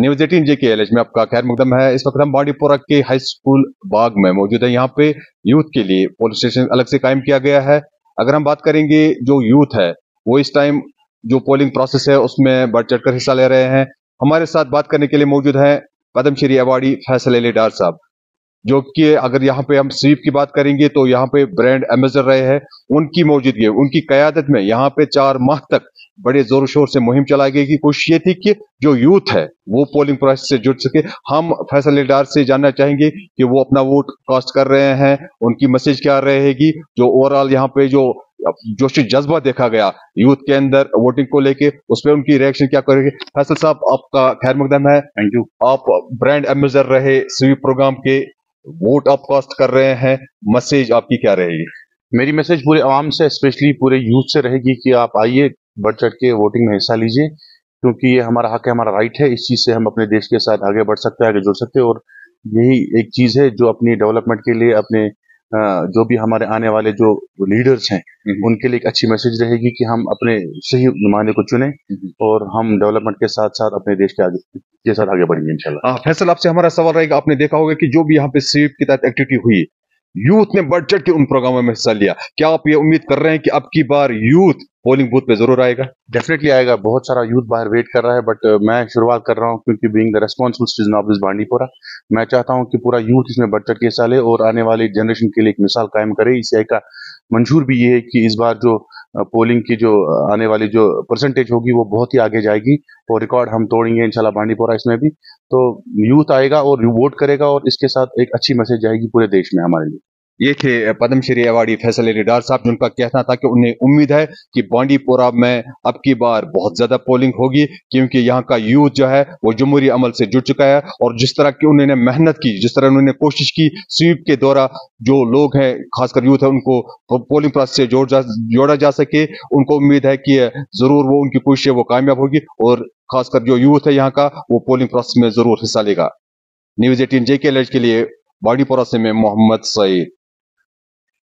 News eighteen जे के L में आपका खैर मुकदम है इस वक्त हम बाडीपोरा के हाई स्कूल बाग में मौजूद है यहाँ पे यूथ के लिए पोलिस स्टेशन अलग से कायम किया गया है अगर हम बात करेंगे जो यूथ है वो इस टाइम जो पोलिंग प्रोसेस है उसमें बढ़ चढ़ हिस्सा ले रहे हैं हमारे साथ बात करने के लिए मौजूद है पदमश्री अवार्डी फैसल डार साहब जो कि अगर यहाँ पे हम स्वीप की बात करेंगे तो यहाँ पे ब्रांड एमेजर रहे हैं उनकी मौजूदगी उनकी क्यादत में यहाँ पे चार माह तक बड़े जोर शोर से मुहिम चलाई गई की कोशिश ये थी कि जो यूथ है वो पोलिंग प्रोसेस से जुड़ सके हम फैसल लीडर से जानना चाहेंगे कि वो अपना वोट कास्ट कर रहे हैं उनकी मैसेज क्या रहेगी जो ओवरऑल यहाँ पे जो जोश जज्बा देखा गया यूथ के अंदर वोटिंग को लेके उस पर उनकी रिएक्शन क्या करेगी फैसल साहब आपका खैर मुकदम है थैंक यू आप ब्रांड एम्बेसडर रहे स्वीप प्रोग्राम के वोट आप कास्ट कर रहे हैं मैसेज आपकी क्या रहेगी मेरी मैसेज पूरे आवाम से स्पेशली पूरे यूथ से रहेगी कि आप आइए बढ़ चढ़ के वोटिंग में हिस्सा लीजिए क्योंकि ये हमारा हक है हमारा राइट है इस चीज़ से हम अपने देश के साथ आगे बढ़ सकते हैं आगे जुड़ सकते हैं और यही एक चीज़ है जो अपनी डेवलपमेंट के लिए अपने जो भी हमारे आने वाले जो लीडर्स हैं हम्म। उनके लिए एक अच्छी मैसेज रहेगी कि हम अपने सही नुमाने को चुने हम्म। और हम डेवलपमेंट के साथ साथ अपने देश के आगे ये सर आगे बढ़ेंगे इंशाल्लाह हाँ, फैसल आपसे हमारा सवाल रहेगा आपने देखा होगा कि जो भी यहाँ पे स्वीप की तहत एक्टिविटी हुई यूथ ने बढ़ चढ़ के उन प्रोग्रामों में हिस्सा लिया क्या आप ये उम्मीद कर रहे हैं कि अब की बार यूथ पोलिंग बूथ पे जरूर आएगा डेफिनेटली आएगा बहुत सारा यूथ बाहर वेट कर रहा है बट uh, मैं शुरुआत कर रहा हूँ क्योंकि being the responsible citizen of this Bandipora मैं चाहता हूँ कि पूरा यूथ इसमें बढ़ चढ़ के हिस्सा ले और आने वाली जनरेशन के लिए एक मिसाल कायम करे इसी का मंजूर भी ये है कि इस बार जो पोलिंग की जो आने वाली जो परसेंटेज होगी वो बहुत ही आगे जाएगी और रिकॉर्ड हम तोड़ेंगे इंशाल्लाह बांडीपोरा इसमें भी तो यूथ आएगा और वोट करेगा और इसके साथ एक अच्छी मैसेज जाएगी पूरे देश में हमारे लिए ये थे पद्मश्री अवार्डी फैसल रिडार साहब जिनका कहना था कि उन्हें उम्मीद है कि बॉन्डीपोरा में अब की बार बहुत ज़्यादा पोलिंग होगी क्योंकि यहाँ का यूथ जो है वो जमहूरी अमल से जुड़ चुका है और जिस तरह की उन्होंने मेहनत की जिस तरह उन्होंने कोशिश की स्वीप के द्वारा जो लोग हैं खासकर यूथ है उनको पोलिंग प्रोसेस से जोड़ जा, जोड़ा जा सके उनको उम्मीद है कि ज़रूर वो उनकी कोशिश वो कामयाब होगी और खासकर जो यूथ है यहाँ का वो पोलिंग प्रोसेस में ज़रूर हिस्सा लेगा न्यूज़ एटीन जे के लिए बाडीपोरा से मैं मोहम्मद सईद